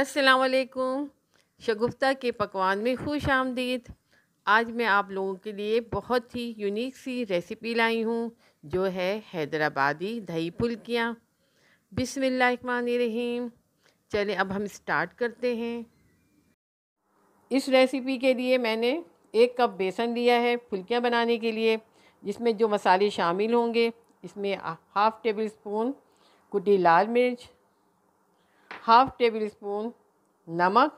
असलकुम शगुफ्ता के पकवान में खुश आमदीद आज मैं आप लोगों के लिए बहुत ही यूनिक सी रेसिपी लाई हूँ जो है हैदराबादी दही पुलकियाँ बिसमीम चलें अब हम स्टार्ट करते हैं इस रेसिपी के लिए मैंने एक कप बेसन लिया है फुलकियाँ बनाने के लिए जिसमें जो मसाले शामिल होंगे इसमें हाफ़ टेबल स्पून कुटी लाल मिर्च हाफ टेबल स्पून नमक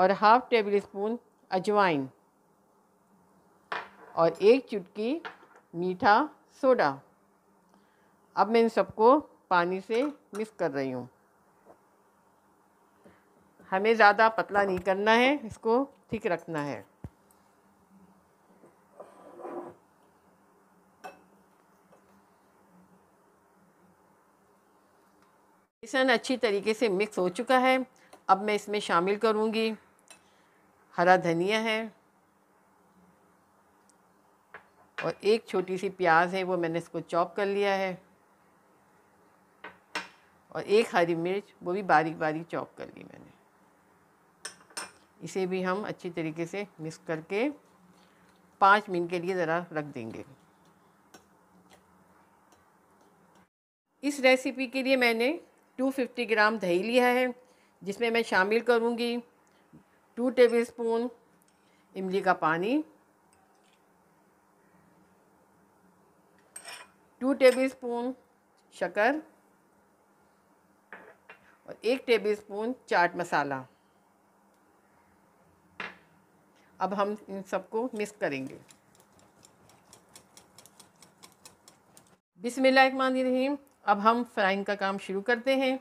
और हाफ टेबल स्पून अजवाइन और एक चुटकी मीठा सोडा अब मैं इन सबको पानी से मिक्स कर रही हूँ हमें ज़्यादा पतला नहीं करना है इसको ठीक रखना है बेसन अच्छी तरीके से मिक्स हो चुका है अब मैं इसमें शामिल करूँगी हरा धनिया है और एक छोटी सी प्याज है वो मैंने इसको चॉप कर लिया है और एक हरी मिर्च वो भी बारीक बारीक चॉप कर ली मैंने इसे भी हम अच्छी तरीके से मिक्स करके पाँच मिनट के लिए ज़रा रख देंगे इस रेसिपी के लिए मैंने 250 ग्राम दही लिया है जिसमें मैं शामिल करूँगी टू टेबल स्पून इमली का पानी टू टेबल स्पून शक्कर और एक टेबल स्पून चाट मसाला अब हम इन सबको मिक्स करेंगे बिसमीम अब हम फ्राइंग का काम शुरू करते हैं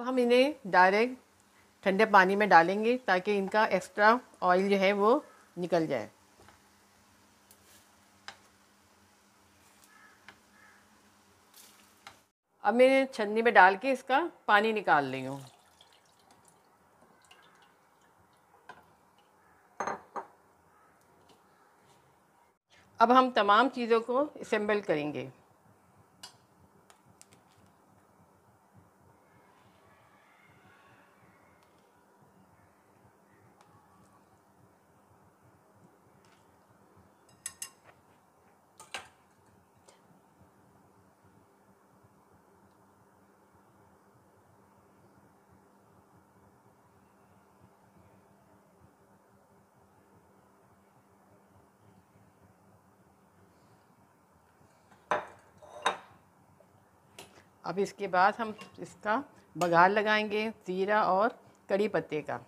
अब हम इन्हें डायरेक्ट ठंडे पानी में डालेंगे ताकि इनका एक्स्ट्रा ऑयल जो है वो निकल जाए अब मैं छन्नी में डाल के इसका पानी निकाल रही हूँ अब हम तमाम चीज़ों को असम्बल करेंगे अब इसके बाद हम इसका बघार लगाएंगे ज़ीरा और कड़ी पत्ते का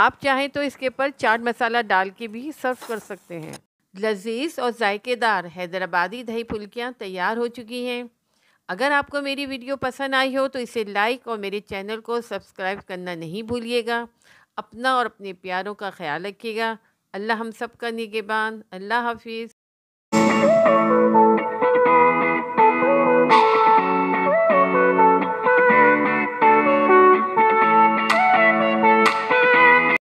आप चाहें तो इसके ऊपर चाट मसाला डाल के भी सर्व कर सकते हैं लजीज और जायकेदार हैदराबादी दही फुल्कियाँ तैयार हो चुकी हैं अगर आपको मेरी वीडियो पसंद आई हो तो इसे लाइक और मेरे चैनल को सब्सक्राइब करना नहीं भूलिएगा अपना और अपने प्यारों का ख्याल रखिएगा अल्लाह हम सब का निगेबान अल्लाह हाफिज़